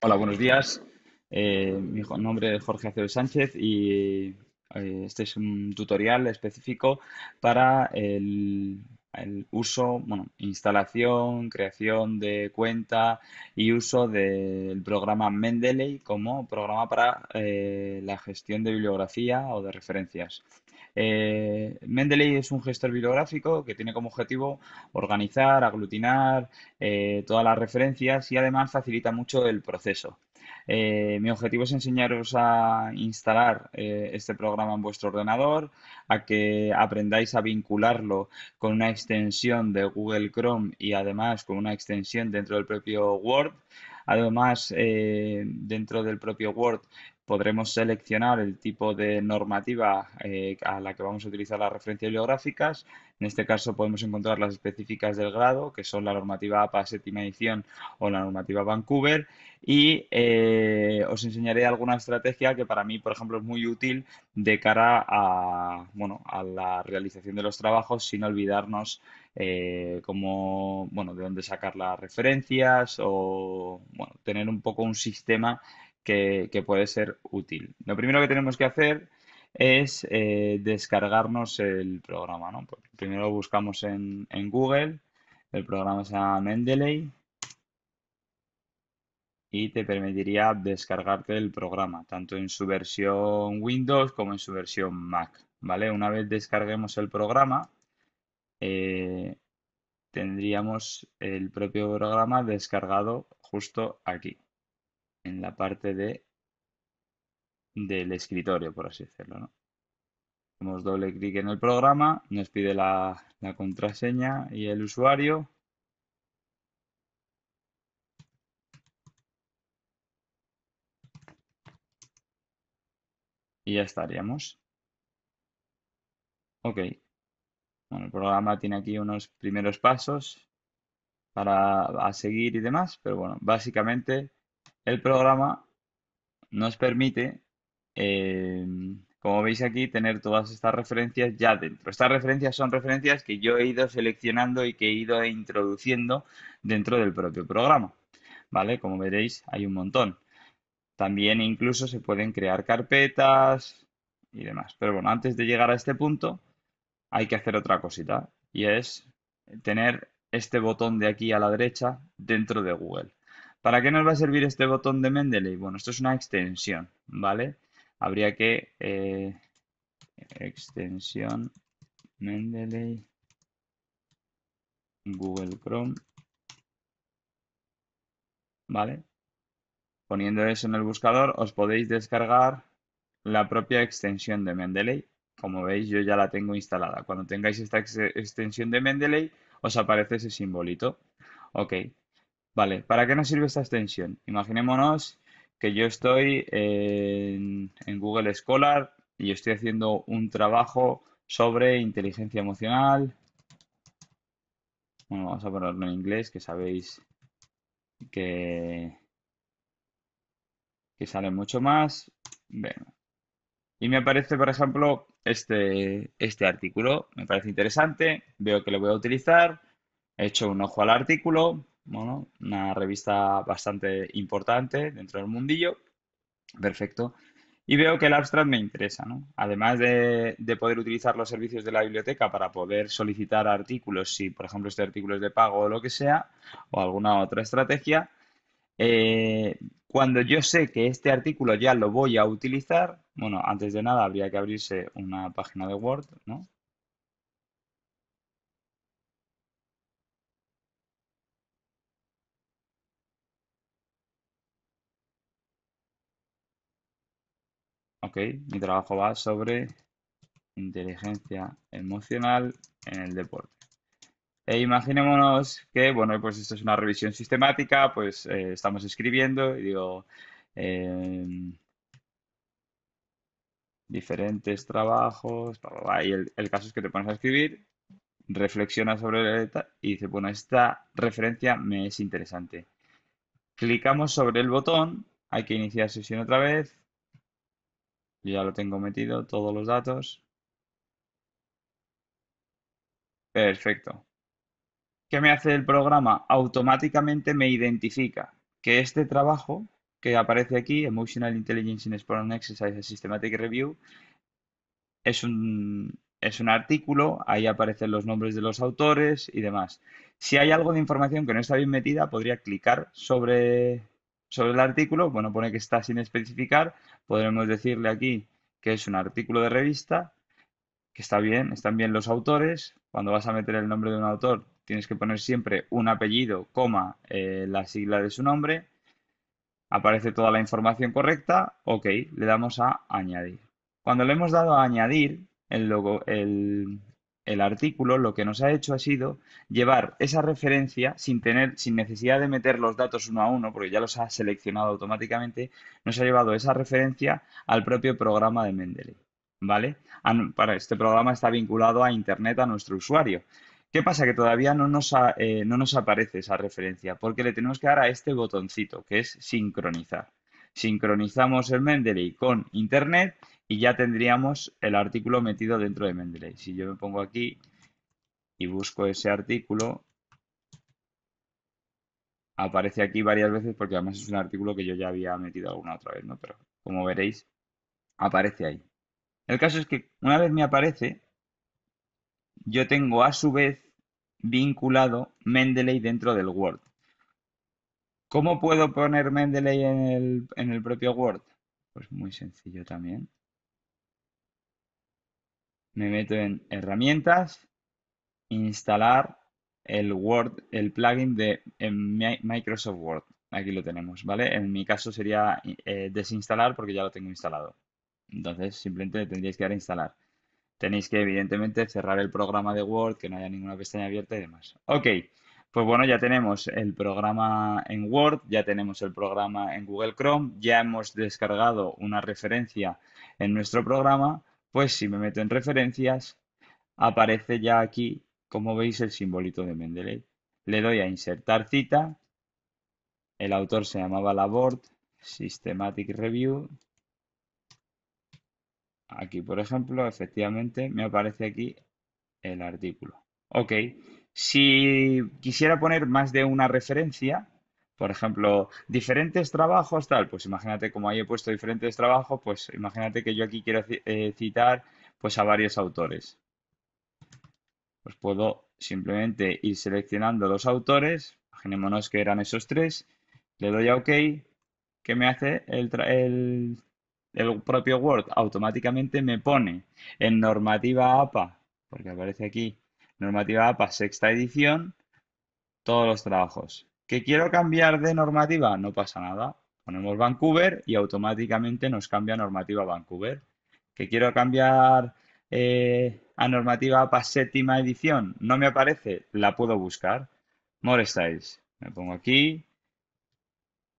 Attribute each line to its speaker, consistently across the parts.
Speaker 1: Hola, buenos días. Eh, mi nombre es Jorge Aceves Sánchez y eh, este es un tutorial específico para el, uso, bueno, instalación, creación de cuenta y uso del programa Mendeley como programa para eh, la gestión de bibliografía o de referencias. Eh, Mendeley es un gestor bibliográfico que tiene como objetivo organizar, aglutinar eh, todas las referencias y además facilita mucho el proceso. Eh, mi objetivo es enseñaros a instalar este programa en vuestro ordenador, a que aprendáis a vincularlo con una extensión de Google Chrome y además con una extensión dentro del propio Word. Además, dentro del propio Word podremos seleccionar el tipo de normativa eh, a la que vamos a utilizar las referencias bibliográficas. En este caso podemos encontrar las específicas del grado, que son la normativa APA séptima edición o la normativa Vancouver. Y eh, os enseñaré alguna estrategia que para mí, por ejemplo, es muy útil de cara a, bueno, a la realización de los trabajos sin olvidarnos eh, como, bueno, de dónde sacar las referencias o bueno, tener un poco un sistema que, puede ser útil. Lo primero que tenemos que hacer es eh, descargarnos el programa. Pues primero lo buscamos en, Google, el programa se llama Mendeley y te permitiría descargarte el programa, tanto en su versión Windows como en su versión Mac. ¿vale? Una vez descarguemos el programa, eh, tendríamos el propio programa descargado justo aquí en la parte de del escritorio, por así decirlo. ¿no? Hacemos doble clic en el programa, nos pide la, la contraseña y el usuario. Y ya estaríamos. Ok. Bueno, el programa tiene aquí unos primeros pasos para a seguir y demás, pero bueno, básicamente el programa nos permite, em, como veis aquí, tener todas estas referencias ya dentro. Estas referencias son referencias que yo he ido seleccionando y que he ido introduciendo dentro del propio programa. ¿Vale? Como veréis, hay un montón. También incluso se pueden crear carpetas y demás. Pero bueno, antes de llegar a este punto, hay que hacer otra cosita y es tener este botón de aquí a la derecha dentro de Google. ¿Para qué nos va a servir este botón de Mendeley? Bueno, esto es una extensión, ¿vale? Habría que... Eh, extensión Mendeley Google Chrome, ¿vale? Poniendo eso en el buscador, os podéis descargar la propia extensión de Mendeley. Como veis, yo ya la tengo instalada. Cuando tengáis esta extensión de Mendeley, os aparece ese simbolito. Ok, Vale, ¿para qué nos sirve esta extensión? Imaginémonos que yo estoy en, Google Scholar y estoy haciendo un trabajo sobre inteligencia emocional. vamos a ponerlo en inglés, que sabéis que, que sale mucho más. Y me aparece, por ejemplo, este, este artículo. Me parece interesante, veo que lo voy a utilizar, he hecho un ojo al artículo, bueno, una revista bastante importante dentro del mundillo. Perfecto. Y veo que el abstract me interesa, ¿no? Además de, poder utilizar los servicios de la biblioteca para poder solicitar artículos, si por ejemplo este artículo es de pago o lo que sea, o alguna otra estrategia, eh, cuando yo sé que este artículo ya lo voy a utilizar, bueno, antes de nada habría que abrirse una página de Word, ¿no? Ok, mi trabajo va sobre inteligencia emocional en el deporte. E imaginémonos que, bueno, pues esto es una revisión sistemática, pues eh, estamos escribiendo y digo, em, diferentes trabajos, y el, caso es que te pones a escribir, reflexionas sobre la letra y dices, bueno, esta referencia me es interesante. Clicamos sobre el botón, hay que iniciar sesión otra vez, ya lo tengo metido, todos los datos. Perfecto. ¿Qué me hace el programa? Automáticamente me identifica que este trabajo que aparece aquí, Emotional Intelligence in Sport and Exercise Systematic Review, es es un artículo, ahí aparecen los nombres de los autores y demás. Si hay algo de información que no está bien metida, podría clicar sobre sobre el artículo, bueno, pone que está sin especificar, podremos decirle aquí que es un artículo de revista, que está bien, están bien los autores, cuando vas a meter el nombre de un autor tienes que poner siempre un apellido, coma, eh, la sigla de su nombre, aparece toda la información correcta, ok, le damos a añadir. Cuando le hemos dado a añadir, el, logo, el el artículo lo que nos ha hecho ha sido llevar esa referencia sin tener, sin necesidad de meter los datos uno a uno, porque ya los ha seleccionado automáticamente, nos ha llevado esa referencia al propio programa de Mendeley. ¿Vale? Para este programa está vinculado a Internet a nuestro usuario. ¿Qué pasa? Que todavía no nos, eh, no nos aparece esa referencia, porque le tenemos que dar a este botoncito, que es sincronizar. Sincronizamos el Mendeley con Internet y ya tendríamos el artículo metido dentro de Mendeley. Si yo me pongo aquí y busco ese artículo, aparece aquí varias veces porque además es un artículo que yo ya había metido alguna otra vez, ¿no? Pero como veréis, aparece ahí. El caso es que una vez me aparece, yo tengo a su vez vinculado Mendeley dentro del Word. ¿Cómo puedo poner Mendeley en el, en el propio Word? Pues muy sencillo también me meto en herramientas, instalar el Word, el plugin de Microsoft Word. Aquí lo tenemos, ¿vale? En mi caso sería eh, desinstalar porque ya lo tengo instalado. Entonces simplemente tendríais que dar a instalar. Tenéis que evidentemente cerrar el programa de Word, que no haya ninguna pestaña abierta y demás. Ok, pues bueno, ya tenemos el programa en Word, ya tenemos el programa en Google Chrome, ya hemos descargado una referencia en nuestro programa pues si me meto en referencias, aparece ya aquí, como veis, el simbolito de Mendeley. Le doy a insertar cita. El autor se llamaba Labort, Systematic Review. Aquí, por ejemplo, efectivamente me aparece aquí el artículo. Ok, si quisiera poner más de una referencia, por ejemplo, diferentes trabajos, tal, pues imagínate como ahí he puesto diferentes trabajos, pues imagínate que yo aquí quiero eh, citar pues a varios autores. Pues puedo simplemente ir seleccionando los autores, imaginémonos que eran esos tres, le doy a OK, ¿Qué me hace el, el propio Word? Automáticamente me pone en normativa APA, porque aparece aquí, normativa APA sexta edición, todos los trabajos. ¿Que quiero cambiar de normativa? No pasa nada. Ponemos Vancouver y automáticamente nos cambia normativa Vancouver. ¿Que quiero cambiar eh, a normativa para séptima edición? No me aparece, la puedo buscar. More Styles. Me pongo aquí.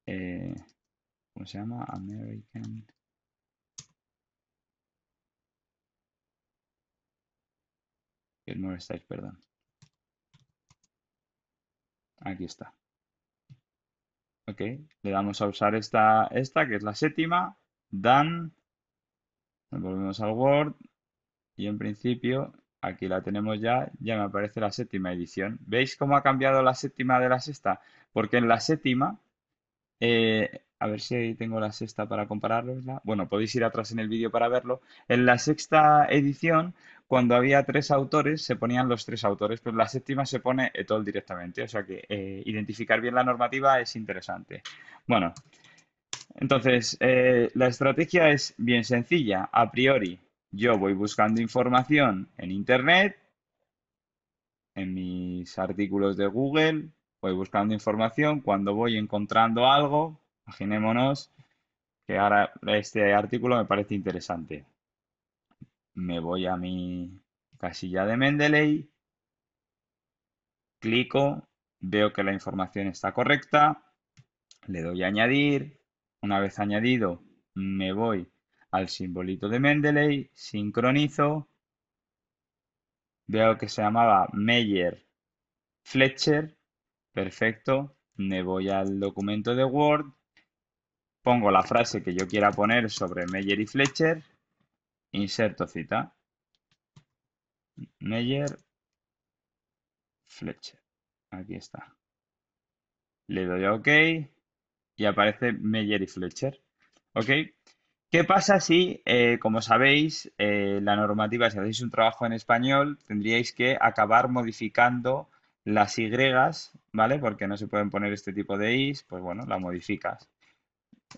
Speaker 1: Eh, ¿Cómo se llama? American. El More Styles, perdón. Aquí está. Ok, le damos a usar esta, esta que es la séptima, dan, volvemos al Word y en principio aquí la tenemos ya, ya me aparece la séptima edición. ¿Veis cómo ha cambiado la séptima de la sexta? Porque en la séptima, eh, a ver si tengo la sexta para compararla, bueno, podéis ir atrás en el vídeo para verlo, en la sexta edición cuando había tres autores, se ponían los tres autores, pero la séptima se pone etol directamente. O sea que eh, identificar bien la normativa es interesante. Bueno, entonces, eh, la estrategia es bien sencilla. A priori, yo voy buscando información en Internet, en mis artículos de Google, voy buscando información. Cuando voy encontrando algo, imaginémonos que ahora este artículo me parece interesante me voy a mi casilla de Mendeley, clico, veo que la información está correcta, le doy a añadir, una vez añadido me voy al simbolito de Mendeley, sincronizo, veo que se llamaba Meyer Fletcher, perfecto, me voy al documento de Word, pongo la frase que yo quiera poner sobre Meyer y Fletcher, Inserto cita. Meyer Fletcher. Aquí está. Le doy a OK y aparece Meyer y Fletcher. ¿Ok? ¿Qué pasa si, eh, como sabéis, eh, la normativa, si hacéis un trabajo en español, tendríais que acabar modificando las Y, ¿vale? Porque no se pueden poner este tipo de Is, pues bueno, la modificas.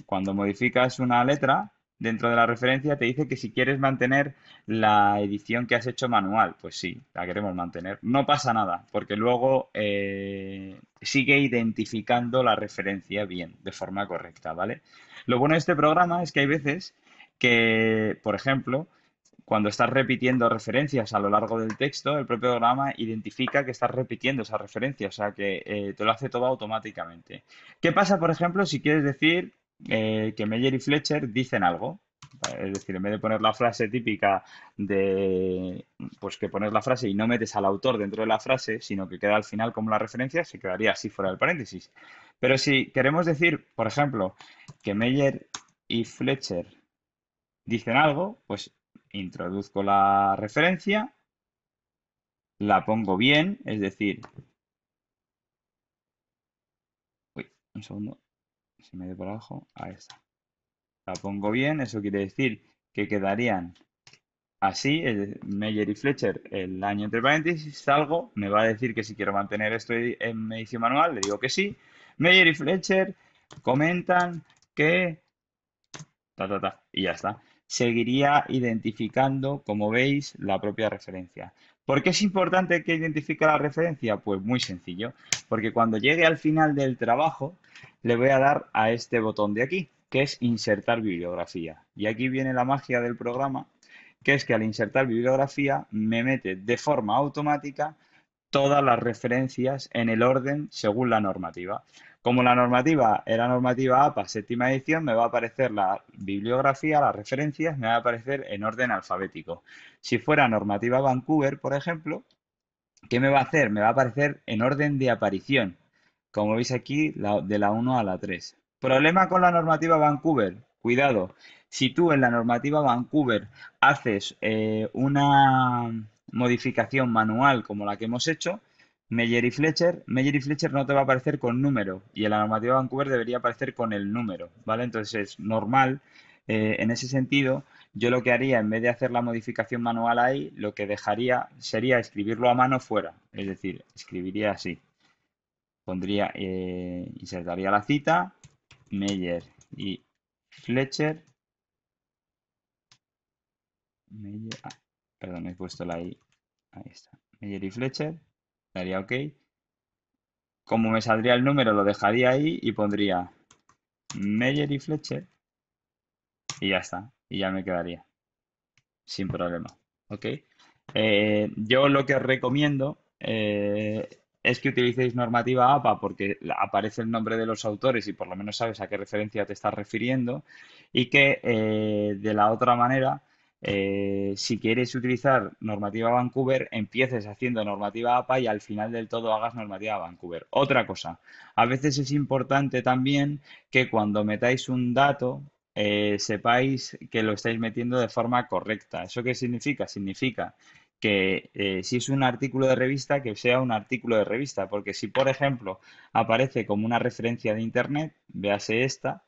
Speaker 1: Cuando modificas una letra, dentro de la referencia te dice que si quieres mantener la edición que has hecho manual, pues sí, la queremos mantener. No pasa nada, porque luego eh, sigue identificando la referencia bien, de forma correcta, ¿vale? Lo bueno de este programa es que hay veces que, por ejemplo, cuando estás repitiendo referencias a lo largo del texto, el propio programa identifica que estás repitiendo esa referencia, o sea que eh, te lo hace todo automáticamente. ¿Qué pasa, por ejemplo, si quieres decir eh, que Meyer y Fletcher dicen algo. Es decir, en vez de poner la frase típica de, pues que pones la frase y no metes al autor dentro de la frase, sino que queda al final como la referencia, se quedaría así fuera del paréntesis. Pero si queremos decir, por ejemplo, que Meyer y Fletcher dicen algo, pues introduzco la referencia, la pongo bien, es decir... Uy, un segundo si me doy por abajo, a esta. La pongo bien, eso quiere decir que quedarían así, Meyer y Fletcher, el año entre paréntesis, salgo, me va a decir que si quiero mantener esto en medición manual, le digo que sí. Meyer y Fletcher comentan que... y ya está. Seguiría identificando, como veis, la propia referencia. ¿Por qué es importante que identifique la referencia? Pues muy sencillo, porque cuando llegue al final del trabajo, le voy a dar a este botón de aquí, que es insertar bibliografía. Y aquí viene la magia del programa, que es que al insertar bibliografía me mete de forma automática todas las referencias en el orden según la normativa. Como la normativa era normativa APA séptima edición, me va a aparecer la bibliografía, las referencias, me va a aparecer en orden alfabético. Si fuera normativa Vancouver, por ejemplo, ¿qué me va a hacer? Me va a aparecer en orden de aparición como veis aquí, de la 1 a la 3. Problema con la normativa Vancouver. Cuidado, si tú en la normativa Vancouver haces eh, una modificación manual como la que hemos hecho, Meyer y Fletcher, Fletcher no te va a aparecer con número y en la normativa Vancouver debería aparecer con el número, ¿vale? Entonces es normal eh, en ese sentido yo lo que haría, en vez de hacer la modificación manual ahí, lo que dejaría sería escribirlo a mano fuera. Es decir, escribiría así pondría, eh, insertaría la cita, Meyer y Fletcher. Ah, perdón, he puesto la I. Ahí está. Meyer y Fletcher. Daría OK. Como me saldría el número, lo dejaría ahí y pondría Meyer y Fletcher. Y ya está. Y ya me quedaría. Sin problema. ¿Ok? Eh, yo lo que recomiendo eh, es que utilicéis normativa APA porque aparece el nombre de los autores y por lo menos sabes a qué referencia te estás refiriendo y que eh, de la otra manera, eh, si quieres utilizar normativa Vancouver, empieces haciendo normativa APA y al final del todo hagas normativa Vancouver. Otra cosa, a veces es importante también que cuando metáis un dato... Eh, sepáis que lo estáis metiendo de forma correcta. ¿Eso qué significa? Significa que eh, si es un artículo de revista, que sea un artículo de revista, porque si, por ejemplo, aparece como una referencia de Internet, véase esta,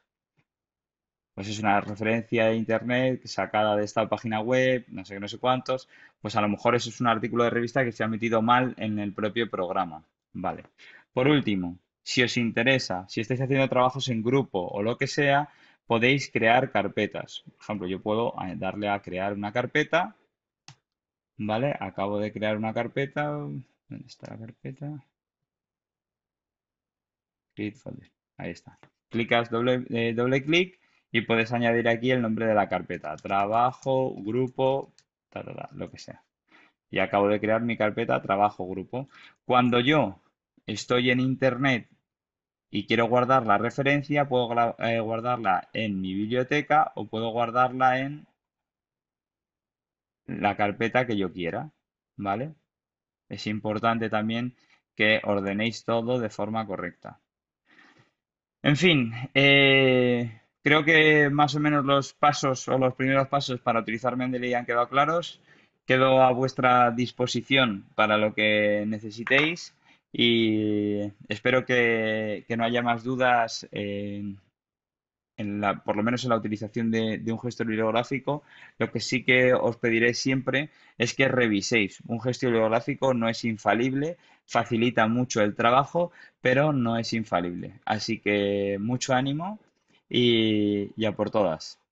Speaker 1: pues es una referencia de Internet sacada de esta página web, no sé qué, no sé cuántos, pues a lo mejor eso es un artículo de revista que se ha metido mal en el propio programa, ¿vale? Por último, si os interesa, si estáis haciendo trabajos en grupo o lo que sea, podéis crear carpetas. Por ejemplo, yo puedo eh, darle a crear una carpeta ¿Vale? Acabo de crear una carpeta. ¿Dónde está la carpeta? Create folder. Ahí está. Clicas doble, eh, doble clic y puedes añadir aquí el nombre de la carpeta. Trabajo, grupo, lo que sea. Y acabo de crear mi carpeta trabajo, grupo. Cuando yo estoy en internet y quiero guardar la referencia, puedo eh, guardarla en mi biblioteca o puedo guardarla en la carpeta que yo quiera, ¿vale? Es importante también que ordenéis todo de forma correcta. En fin, eh, creo que más o menos los pasos o los primeros pasos para utilizar Mendeley han quedado claros. Quedo a vuestra disposición para lo que necesitéis y espero que, no haya más dudas por lo menos en la utilización de, un gestor bibliográfico, lo que sí que os pediré siempre es que reviséis. Un gesto bibliográfico no es infalible, facilita mucho el trabajo, pero no es infalible. Así que mucho ánimo y, ya por todas.